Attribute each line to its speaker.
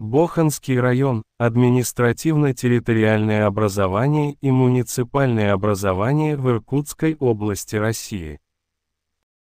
Speaker 1: Боханский район – административно-территориальное образование и муниципальное образование в Иркутской области России.